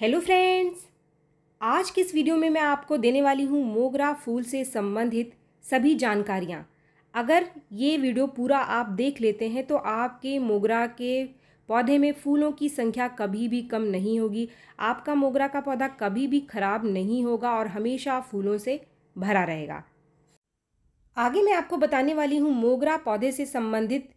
Hello friends आज के इस वीडियो में मैं आपको देने वाली हूँ मोगरा फूल से संबंधित सभी जानकारियाँ अगर ये वीडियो पूरा आप देख लेते हैं तो आपके मोगरा के पौधे में फूलों की संख्या कभी भी कम नहीं होगी आपका मोगरा का पौधा कभी भी खराब नहीं होगा और हमेशा फूलों से भरा रहेगा आगे मैं आपको बताने वाली हूँ मोगरा पौधे से संबंधित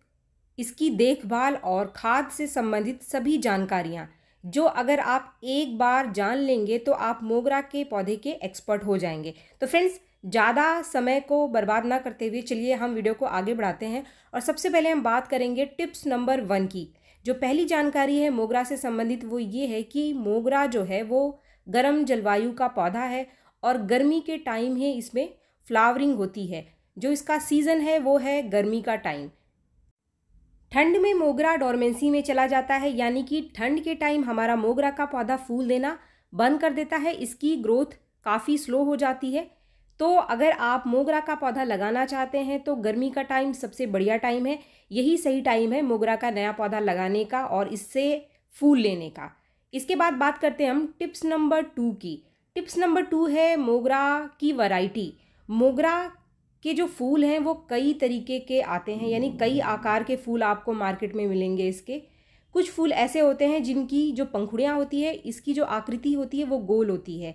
इसकी देखभाल और खाद से संबंधित सभी जानकारियाँ जो अगर आप एक बार जान लेंगे तो आप मोगरा के पौधे के एक्सपर्ट हो जाएंगे तो फ्रेंड्स ज़्यादा समय को बर्बाद ना करते हुए चलिए हम वीडियो को आगे बढ़ाते हैं और सबसे पहले हम बात करेंगे टिप्स नंबर वन की जो पहली जानकारी है मोगरा से संबंधित वो ये है कि मोगरा जो है वो गर्म जलवायु का पौधा है और गर्मी के टाइम ही इसमें फ्लावरिंग होती है जो इसका सीज़न है वो है गर्मी का टाइम ठंड में मोगरा डोरमेंसी में चला जाता है यानी कि ठंड के टाइम हमारा मोगरा का पौधा फूल देना बंद कर देता है इसकी ग्रोथ काफ़ी स्लो हो जाती है तो अगर आप मोगरा का पौधा लगाना चाहते हैं तो गर्मी का टाइम सबसे बढ़िया टाइम है यही सही टाइम है मोगरा का नया पौधा लगाने का और इससे फूल लेने का इसके बाद बात करते हैं हम टिप्स नंबर टू की टिप्स नंबर टू है मोगरा की वैरायटी मोगरा कि जो फूल हैं वो कई तरीके के आते हैं यानी कई hmm. आकार के फूल आपको मार्केट में मिलेंगे इसके कुछ फूल ऐसे होते हैं जिनकी जो पंखुड़ियाँ होती है इसकी जो आकृति होती है वो गोल होती है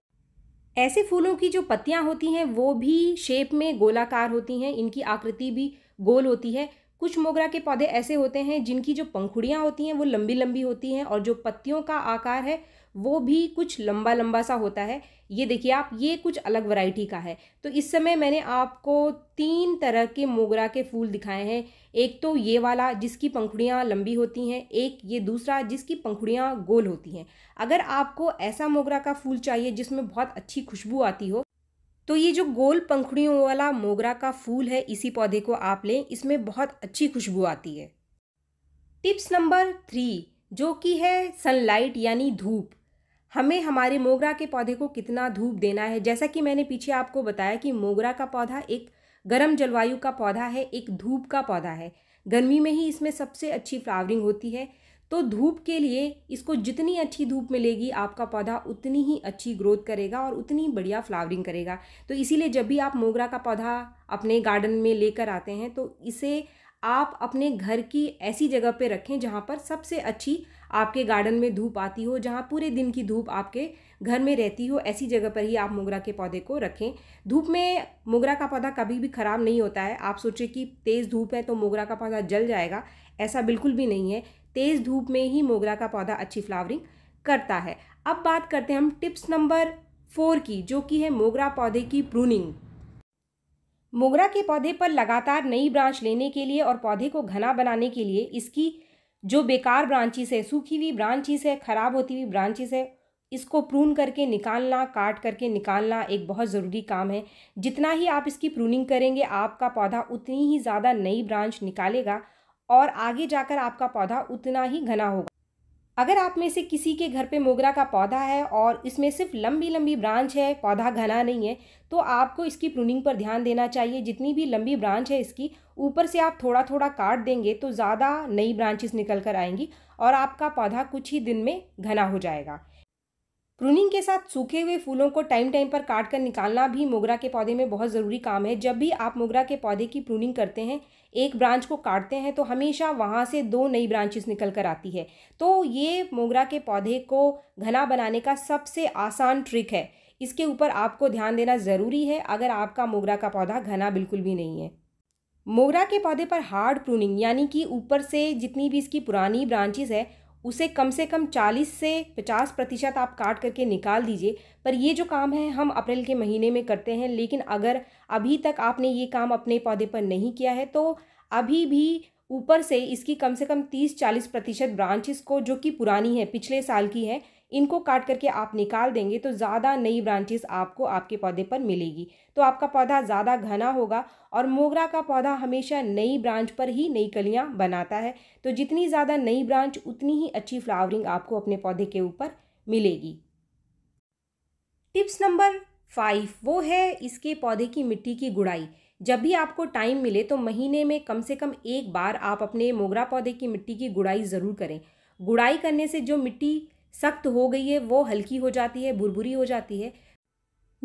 ऐसे फूलों की जो पत्तियाँ होती हैं वो भी शेप में गोलाकार होती हैं इनकी आकृति भी गोल होती है कुछ मोगरा के पौधे ऐसे होते हैं जिनकी जो पंखुड़ियाँ होती हैं वो लंबी लंबी होती हैं और जो पत्तियों का आकार है वो भी कुछ लंबा लंबा सा होता है ये देखिए आप ये कुछ अलग वैरायटी का है तो इस समय मैंने आपको तीन तरह के मोगरा के फूल दिखाए हैं एक तो ये वाला जिसकी पंखुड़ियाँ लंबी होती हैं एक ये दूसरा जिसकी पंखुड़ियाँ गोल होती हैं अगर आपको ऐसा मोगरा का फूल चाहिए जिसमें बहुत अच्छी खुशबू आती हो तो ये जो गोल पंखुड़ियों वाला मोगरा का फूल है इसी पौधे को आप लें इसमें बहुत अच्छी खुशबू आती है टिप्स नंबर थ्री जो कि है सनलाइट यानी धूप हमें हमारे मोगरा के पौधे को कितना धूप देना है जैसा कि मैंने पीछे आपको बताया कि मोगरा का पौधा एक गर्म जलवायु का पौधा है एक धूप का पौधा है गर्मी में ही इसमें सबसे अच्छी फ्लावरिंग होती है तो धूप के लिए इसको जितनी अच्छी धूप मिलेगी आपका पौधा उतनी ही अच्छी ग्रोथ करेगा और उतनी बढ़िया फ्लावरिंग करेगा तो इसीलिए जब भी आप मोगरा का पौधा अपने गार्डन में लेकर आते हैं तो इसे आप अपने घर की ऐसी जगह पे रखें जहाँ पर सबसे अच्छी आपके गार्डन में धूप आती हो जहाँ पूरे दिन की धूप आपके घर में रहती हो ऐसी जगह पर ही आप मोगरा के पौधे को रखें धूप में मोगरा का पौधा कभी भी ख़राब नहीं होता है आप सोचें कि तेज़ धूप है तो मोगरा का पौधा जल जाएगा ऐसा बिल्कुल भी नहीं है तेज़ धूप में ही मोगरा का पौधा अच्छी फ्लावरिंग करता है अब बात करते हैं हम टिप्स नंबर फोर की जो कि है मोगरा पौधे की प्रूनिंग मोगरा के पौधे पर लगातार नई ब्रांच लेने के लिए और पौधे को घना बनाने के लिए इसकी जो बेकार ब्रांचिस है सूखी हुई ब्रांचिस है ख़राब होती हुई ब्रांचिस है इसको प्रून करके निकालना काट करके निकालना एक बहुत ज़रूरी काम है जितना ही आप इसकी प्रूनिंग करेंगे आपका पौधा उतनी ही ज़्यादा नई ब्रांच निकालेगा और आगे जाकर आपका पौधा उतना ही घना होगा अगर आप में से किसी के घर पे मोगरा का पौधा है और इसमें सिर्फ लंबी लंबी ब्रांच है पौधा घना नहीं है तो आपको इसकी प्रूनिंग पर ध्यान देना चाहिए जितनी भी लंबी ब्रांच है इसकी ऊपर से आप थोड़ा थोड़ा काट देंगे तो ज़्यादा नई ब्रांचेस निकल कर आएंगी और आपका पौधा कुछ ही दिन में घना हो जाएगा प्रूनिंग के साथ सूखे हुए फूलों को टाइम टाइम पर काट कर निकालना भी मोगरा के पौधे में बहुत ज़रूरी काम है जब भी आप मोगरा के पौधे की प्रूनिंग करते हैं एक ब्रांच को काटते हैं तो हमेशा वहाँ से दो नई ब्रांचेस निकल कर आती है तो ये मोगरा के पौधे को घना बनाने का सबसे आसान ट्रिक है इसके ऊपर आपको ध्यान देना ज़रूरी है अगर आपका मोगरा का पौधा घना बिल्कुल भी नहीं है मोगरा के पौधे पर हार्ड प्रूनिंग यानी कि ऊपर से जितनी भी इसकी पुरानी ब्रांचेस है उसे कम से कम 40 से 50 प्रतिशत आप काट करके निकाल दीजिए पर ये जो काम है हम अप्रैल के महीने में करते हैं लेकिन अगर अभी तक आपने ये काम अपने पौधे पर नहीं किया है तो अभी भी ऊपर से इसकी कम से कम तीस चालीस प्रतिशत ब्रांचेस को जो कि पुरानी है पिछले साल की है इनको काट करके आप निकाल देंगे तो ज़्यादा नई ब्रांचेस आपको आपके पौधे पर मिलेगी तो आपका पौधा ज़्यादा घना होगा और मोगरा का पौधा हमेशा नई ब्रांच पर ही नई कलियाँ बनाता है तो जितनी ज़्यादा नई ब्रांच उतनी ही अच्छी फ्लावरिंग आपको अपने पौधे के ऊपर मिलेगी टिप्स नंबर फाइव वो है इसके पौधे की मिट्टी की गुड़ाई जब भी आपको टाइम मिले तो महीने में कम से कम एक बार आप अपने मोगरा पौधे की मिट्टी की गुड़ाई ज़रूर करें गुड़ाई करने से जो मिट्टी सख्त हो गई है वो हल्की हो जाती है भुरभुरी हो जाती है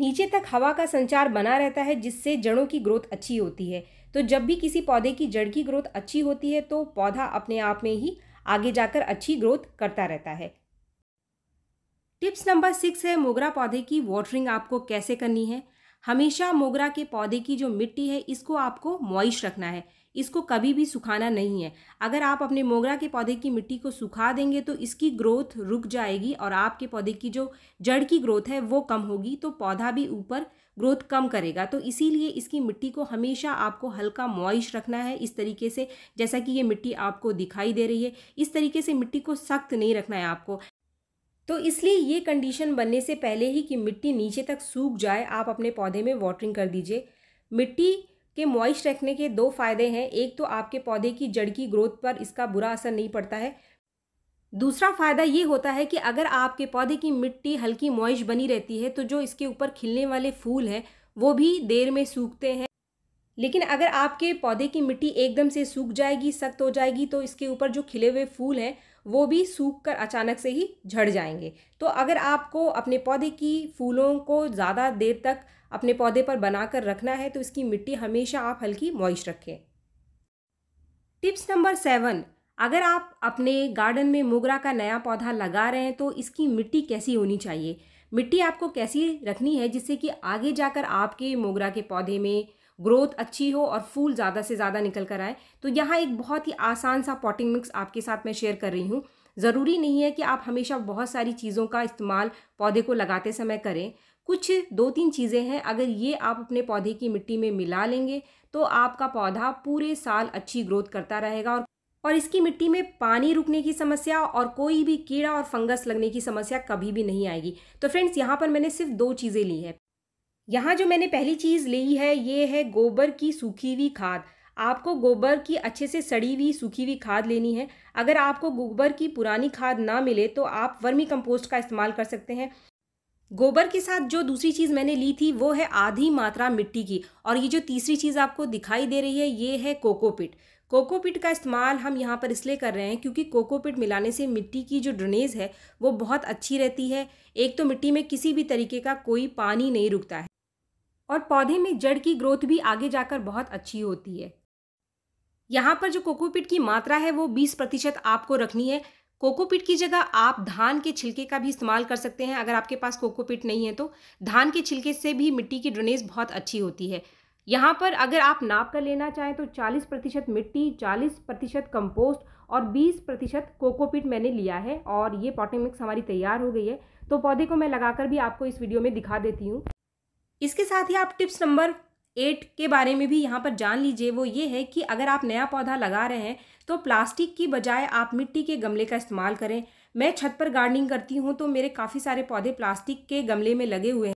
नीचे तक हवा का संचार बना रहता है जिससे जड़ों की ग्रोथ अच्छी होती है तो जब भी किसी पौधे की जड़ की ग्रोथ अच्छी होती है तो पौधा अपने आप में ही आगे जाकर अच्छी ग्रोथ करता रहता है टिप्स नंबर सिक्स है मोगरा पौधे की वाटरिंग आपको कैसे करनी है हमेशा मोगरा के पौधे की जो मिट्टी है इसको आपको मॉइश रखना है इसको कभी भी सुखाना नहीं है अगर आप अपने मोगरा के पौधे की मिट्टी को सुखा देंगे तो इसकी ग्रोथ रुक जाएगी और आपके पौधे की जो जड़ की ग्रोथ है वो कम होगी तो पौधा भी ऊपर ग्रोथ कम करेगा तो इसीलिए इसकी मिट्टी को हमेशा आपको हल्का मॉइश रखना है इस तरीके से जैसा कि ये मिट्टी आपको दिखाई दे रही है इस तरीके से मिट्टी को सख्त नहीं रखना है आपको तो इसलिए ये कंडीशन बनने से पहले ही कि मिट्टी नीचे तक सूख जाए आप अपने पौधे में वाटरिंग कर दीजिए मिट्टी के मॉइस्ट रखने के दो फायदे हैं एक तो आपके पौधे की जड़ की ग्रोथ पर इसका बुरा असर नहीं पड़ता है दूसरा फायदा ये होता है कि अगर आपके पौधे की मिट्टी हल्की मॉइश बनी रहती है तो जो इसके ऊपर खिलने वाले फूल हैं वो भी देर में सूखते हैं लेकिन अगर आपके पौधे की मिट्टी एकदम से सूख जाएगी सख्त हो जाएगी तो इसके ऊपर जो खिले हुए फूल हैं वो भी सूख कर अचानक से ही झड़ जाएंगे तो अगर आपको अपने पौधे की फूलों को ज़्यादा देर तक अपने पौधे पर बनाकर रखना है तो इसकी मिट्टी हमेशा आप हल्की मॉइश रखें टिप्स नंबर सेवन अगर आप अपने गार्डन में मोगरा का नया पौधा लगा रहे हैं तो इसकी मिट्टी कैसी होनी चाहिए मिट्टी आपको कैसी रखनी है जिससे कि आगे जाकर आपके मोगरा के पौधे में ग्रोथ अच्छी हो और फूल ज़्यादा से ज़्यादा निकल कर आए तो यहाँ एक बहुत ही आसान सा पॉटिंग मिक्स आपके साथ मैं शेयर कर रही हूँ ज़रूरी नहीं है कि आप हमेशा बहुत सारी चीज़ों का इस्तेमाल पौधे को लगाते समय करें कुछ दो तीन चीज़ें हैं अगर ये आप अपने पौधे की मिट्टी में मिला लेंगे तो आपका पौधा पूरे साल अच्छी ग्रोथ करता रहेगा और और इसकी मिट्टी में पानी रुकने की समस्या और कोई भी कीड़ा और फंगस लगने की समस्या कभी भी नहीं आएगी तो फ्रेंड्स यहाँ पर मैंने सिर्फ दो चीज़ें ली है यहाँ जो मैंने पहली चीज़ ली है ये है गोबर की सूखी हुई खाद आपको गोबर की अच्छे से सड़ी हुई सूखी हुई खाद लेनी है अगर आपको गोबर की पुरानी खाद ना मिले तो आप वर्मी कंपोस्ट का इस्तेमाल कर सकते हैं गोबर के साथ जो दूसरी चीज़ मैंने ली थी वो है आधी मात्रा मिट्टी की और ये जो तीसरी चीज़ आपको दिखाई दे रही है ये है कोकोपिट कोकोपिट का इस्तेमाल हम यहाँ पर इसलिए कर रहे हैं क्योंकि कोकोपिट मिलाने से मिट्टी की जो ड्रेनेज है वो बहुत अच्छी रहती है एक तो मिट्टी में किसी भी तरीके का कोई पानी नहीं रुकता है और पौधे में जड़ की ग्रोथ भी आगे जाकर बहुत अच्छी होती है यहाँ पर जो कोकोपीट की मात्रा है वो 20 प्रतिशत आपको रखनी है कोकोपीट की जगह आप धान के छिलके का भी इस्तेमाल कर सकते हैं अगर आपके पास कोकोपीट नहीं है तो धान के छिलके से भी मिट्टी की ड्रेनेज बहुत अच्छी होती है यहाँ पर अगर आप नाप कर लेना चाहें तो 40 प्रतिशत मिट्टी 40 प्रतिशत कम्पोस्ट और 20 प्रतिशत कोकोपीट मैंने लिया है और ये पॉटिंग मिक्स हमारी तैयार हो गई है तो पौधे को मैं लगाकर भी आपको इस वीडियो में दिखा देती हूँ इसके साथ ही आप टिप्स नंबर एट के बारे में भी यहाँ पर जान लीजिए वो ये है कि अगर आप नया पौधा लगा रहे हैं तो प्लास्टिक की बजाय आप मिट्टी के गमले का इस्तेमाल करें मैं छत पर गार्डनिंग करती हूँ तो मेरे काफ़ी सारे पौधे प्लास्टिक के गमले में लगे हुए हैं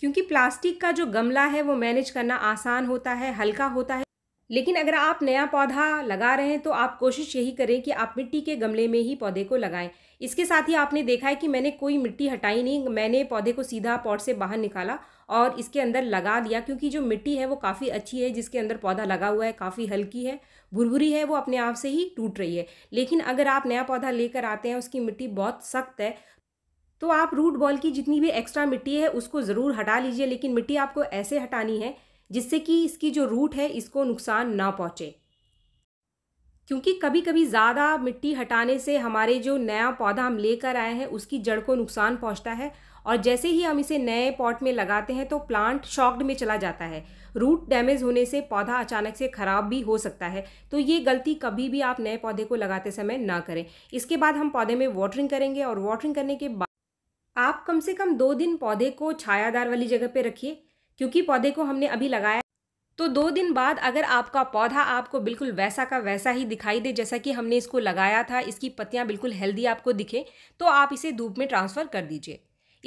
क्योंकि प्लास्टिक का जो गमला है वो मैनेज करना आसान होता है हल्का होता है लेकिन अगर आप नया पौधा लगा रहे हैं तो आप कोशिश यही करें कि आप मिट्टी के गमले में ही पौधे को लगाएं इसके साथ ही आपने देखा है कि मैंने कोई मिट्टी हटाई नहीं मैंने पौधे को सीधा पॉट से बाहर निकाला और इसके अंदर लगा दिया क्योंकि जो मिट्टी है वो काफ़ी अच्छी है जिसके अंदर पौधा लगा हुआ है काफ़ी हल्की है भुरभुरी है वो अपने आप से ही टूट रही है लेकिन अगर आप नया पौधा लेकर आते हैं उसकी मिट्टी बहुत सख्त है तो आप रूट बॉल की जितनी भी एक्स्ट्रा मिट्टी है उसको ज़रूर हटा लीजिए लेकिन मिट्टी आपको ऐसे हटानी है जिससे कि इसकी जो रूट है इसको नुकसान ना पहुँचे क्योंकि कभी कभी ज़्यादा मिट्टी हटाने से हमारे जो नया पौधा हम लेकर आए हैं उसकी जड़ को नुकसान पहुंचता है और जैसे ही हम इसे नए पॉट में लगाते हैं तो प्लांट शॉक्ड में चला जाता है रूट डैमेज होने से पौधा अचानक से ख़राब भी हो सकता है तो ये गलती कभी भी आप नए पौधे को लगाते समय ना करें इसके बाद हम पौधे में वाटरिंग करेंगे और वाटरिंग करने के बाद आप कम से कम दो दिन पौधे को छायादार वाली जगह पर रखिए क्योंकि पौधे को हमने अभी लगाया तो दो दिन बाद अगर आपका पौधा आपको बिल्कुल वैसा का वैसा ही दिखाई दे जैसा कि हमने इसको लगाया था इसकी पत्तियाँ बिल्कुल हेल्दी आपको दिखे तो आप इसे धूप में ट्रांसफ़र कर दीजिए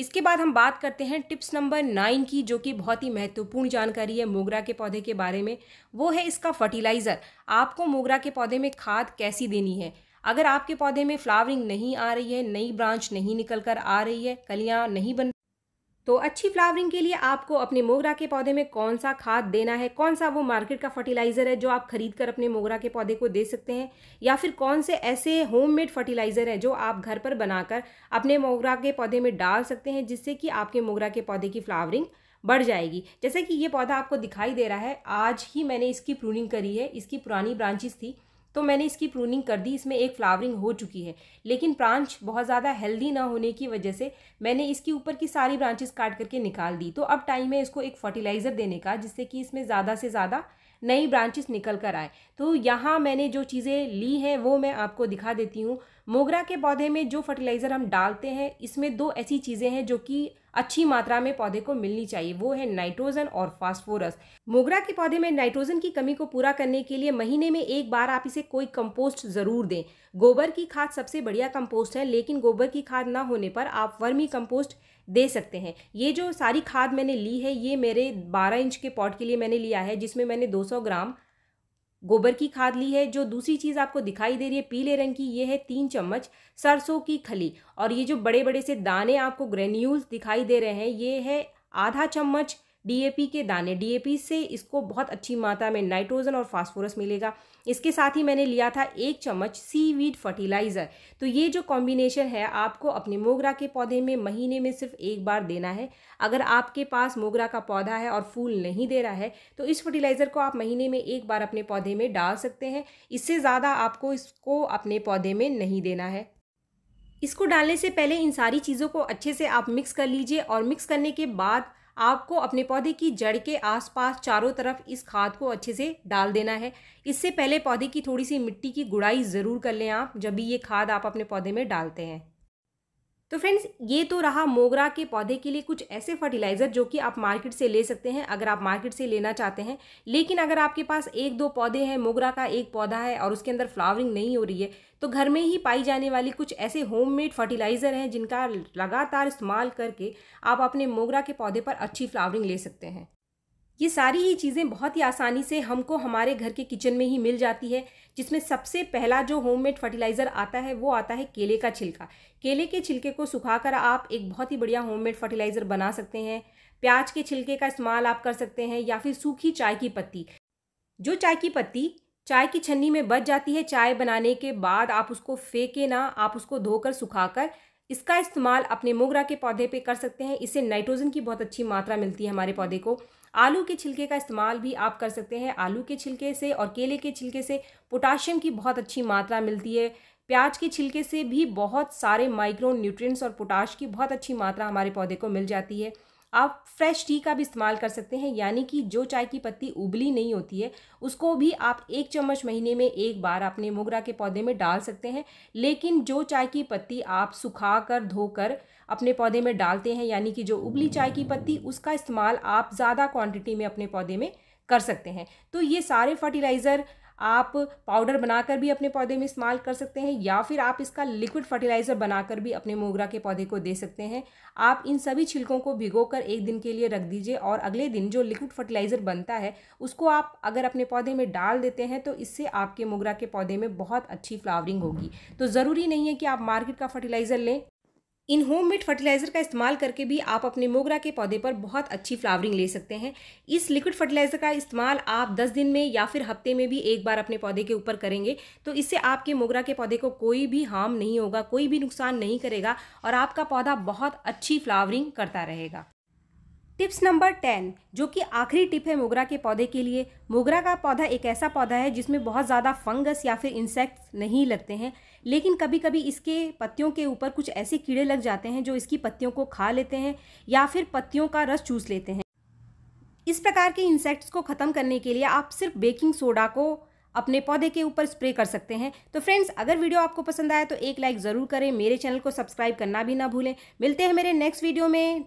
इसके बाद हम बात करते हैं टिप्स नंबर नाइन की जो कि बहुत ही महत्वपूर्ण जानकारी है मोगरा के पौधे के बारे में वो है इसका फर्टिलाइज़र आपको मोगरा के पौधे में खाद कैसी देनी है अगर आपके पौधे में फ्लावरिंग नहीं आ रही है नई ब्रांच नहीं निकल कर आ रही है कलियाँ नहीं बन तो अच्छी फ्लावरिंग के लिए आपको अपने मोगरा के पौधे में कौन सा खाद देना है कौन सा वो मार्केट का फर्टिलाइज़र है जो आप खरीद कर अपने मोगरा के पौधे को दे सकते हैं या फिर कौन से ऐसे होममेड फर्टिलाइज़र है जो आप घर पर बनाकर अपने मोगरा के पौधे में डाल सकते हैं जिससे कि आपके मोगरा के पौधे की फ्लावरिंग बढ़ जाएगी जैसे कि ये पौधा आपको दिखाई दे रहा है आज ही मैंने इसकी प्रूनिंग करी है इसकी पुरानी ब्रांचेस थी तो मैंने इसकी प्रूनिंग कर दी इसमें एक फ्लावरिंग हो चुकी है लेकिन ब्रांच बहुत ज़्यादा हेल्दी ना होने की वजह से मैंने इसके ऊपर की सारी ब्रांचेस काट करके निकाल दी तो अब टाइम है इसको एक फर्टिलाइज़र देने का जिससे कि इसमें ज़्यादा से ज़्यादा नई ब्रांचेस निकल कर आए तो यहाँ मैंने जो चीज़ें ली हैं वो मैं आपको दिखा देती हूँ मोगरा के पौधे में जो फर्टिलाइज़र हम डालते हैं इसमें दो ऐसी चीज़ें हैं जो कि अच्छी मात्रा में पौधे को मिलनी चाहिए वो है नाइट्रोजन और फास्फोरस मोगरा के पौधे में नाइट्रोजन की कमी को पूरा करने के लिए महीने में एक बार आप इसे कोई कंपोस्ट ज़रूर दें गोबर की खाद सबसे बढ़िया कंपोस्ट है लेकिन गोबर की खाद ना होने पर आप वर्मी कंपोस्ट दे सकते हैं ये जो सारी खाद मैंने ली है ये मेरे 12 इंच के पॉट के लिए मैंने लिया है जिसमें मैंने 200 ग्राम गोबर की खाद ली है जो दूसरी चीज़ आपको दिखाई दे रही है पीले रंग की ये है तीन चम्मच सरसों की खली और ये जो बड़े बड़े से दाने आपको ग्रेन्यूल्स दिखाई दे रहे हैं ये है आधा चम्मच डीएपी के दाने डीएपी से इसको बहुत अच्छी मात्रा में नाइट्रोजन और फास्फोरस मिलेगा इसके साथ ही मैंने लिया था एक चम्मच सी वीड फर्टिलाइज़र तो ये जो कॉम्बिनेशन है आपको अपने मोगरा के पौधे में महीने में सिर्फ एक बार देना है अगर आपके पास मोगरा का पौधा है और फूल नहीं दे रहा है तो इस फर्टिलाइज़र को आप महीने में एक बार अपने पौधे में डाल सकते हैं इससे ज़्यादा आपको इसको अपने पौधे में नहीं देना है इसको डालने से पहले इन सारी चीज़ों को अच्छे से आप मिक्स कर लीजिए और मिक्स करने के बाद आपको अपने पौधे की जड़ के आसपास चारों तरफ इस खाद को अच्छे से डाल देना है इससे पहले पौधे की थोड़ी सी मिट्टी की गुड़ाई ज़रूर कर लें आप जब भी ये खाद आप अपने पौधे में डालते हैं तो फ्रेंड्स ये तो रहा मोगरा के पौधे के लिए कुछ ऐसे फर्टिलाइज़र जो कि आप मार्केट से ले सकते हैं अगर आप मार्केट से लेना चाहते हैं लेकिन अगर आपके पास एक दो पौधे हैं मोगरा का एक पौधा है और उसके अंदर फ्लावरिंग नहीं हो रही है तो घर में ही पाई जाने वाली कुछ ऐसे होममेड फर्टिलाइज़र हैं जिनका लगातार इस्तेमाल करके आप अपने मोगरा के पौधे पर अच्छी फ्लावरिंग ले सकते हैं ये सारी ही चीज़ें बहुत ही आसानी से हमको हमारे घर के किचन में ही मिल जाती है जिसमें सबसे पहला जो होममेड फर्टिलाइज़र आता है वो आता है केले का छिलका केले के छिलके को सुखाकर आप एक बहुत ही बढ़िया होममेड फर्टिलाइज़र बना सकते हैं प्याज के छिलके का इस्तेमाल आप कर सकते हैं या फिर सूखी चाय की पत्ती जो चाय की पत्ती चाय की छन्नी में बच जाती है चाय बनाने के बाद आप उसको फेंके ना आप उसको धोकर सुखाकर इसका इस्तेमाल अपने मोगरा के पौधे पे कर सकते हैं इससे नाइट्रोजन की बहुत अच्छी मात्रा मिलती है हमारे पौधे को आलू के छिलके का इस्तेमाल भी आप कर सकते हैं आलू के छिलके से और केले के छिलके से पोटाशियम की बहुत अच्छी मात्रा मिलती है प्याज के छिलके से भी बहुत सारे माइक्रो न्यूट्रिएंट्स और पोटाश की बहुत अच्छी मात्रा हमारे पौधे को मिल जाती है आप फ्रेश टी का भी इस्तेमाल कर सकते हैं यानी कि जो चाय की पत्ती उबली नहीं होती है उसको भी आप एक चम्मच महीने में एक बार अपने मोगरा के पौधे में डाल सकते हैं लेकिन जो चाय की पत्ती आप सुखा कर धोकर अपने पौधे में डालते हैं यानी कि जो उबली चाय की पत्ती उसका इस्तेमाल आप ज़्यादा क्वांटिटी में अपने पौधे में कर सकते हैं तो ये सारे फर्टिलाइज़र आप पाउडर बनाकर भी अपने पौधे में इस्तेमाल कर सकते हैं या फिर आप इसका लिक्विड फर्टिलाइज़र बनाकर भी अपने मोगरा के पौधे को दे सकते हैं आप इन सभी छिलकों को भिगोकर एक दिन के लिए रख दीजिए और अगले दिन जो लिक्विड फर्टिलाइज़र बनता है उसको आप अगर अपने पौधे में डाल देते हैं तो इससे आपके मोगरा के पौधे में बहुत अच्छी फ्लावरिंग होगी तो ज़रूरी नहीं है कि आप मार्केट का फर्टिलाइज़र लें इन होम मेड फर्टिलाइज़र का इस्तेमाल करके भी आप अपने मोगरा के पौधे पर बहुत अच्छी फ्लावरिंग ले सकते हैं इस लिक्विड फर्टिलाइज़र का इस्तेमाल आप 10 दिन में या फिर हफ्ते में भी एक बार अपने पौधे के ऊपर करेंगे तो इससे आपके मोगरा के पौधे को कोई भी हार्म नहीं होगा कोई भी नुकसान नहीं करेगा और आपका पौधा बहुत अच्छी फ्लावरिंग करता रहेगा टिप्स नंबर टेन जो कि आखिरी टिप है मोगरा के पौधे के लिए मोगरा का पौधा एक ऐसा पौधा है जिसमें बहुत ज़्यादा फंगस या फिर इंसेक्ट्स नहीं लगते हैं लेकिन कभी कभी इसके पत्तियों के ऊपर कुछ ऐसे कीड़े लग जाते हैं जो इसकी पत्तियों को खा लेते हैं या फिर पत्तियों का रस चूस लेते हैं इस प्रकार के इंसेक्ट्स को ख़त्म करने के लिए आप सिर्फ बेकिंग सोडा को अपने पौधे के ऊपर स्प्रे कर सकते हैं तो फ्रेंड्स अगर वीडियो आपको पसंद आया तो एक लाइक ज़रूर करें मेरे चैनल को सब्सक्राइब करना भी ना भूलें मिलते हैं मेरे नेक्स्ट वीडियो में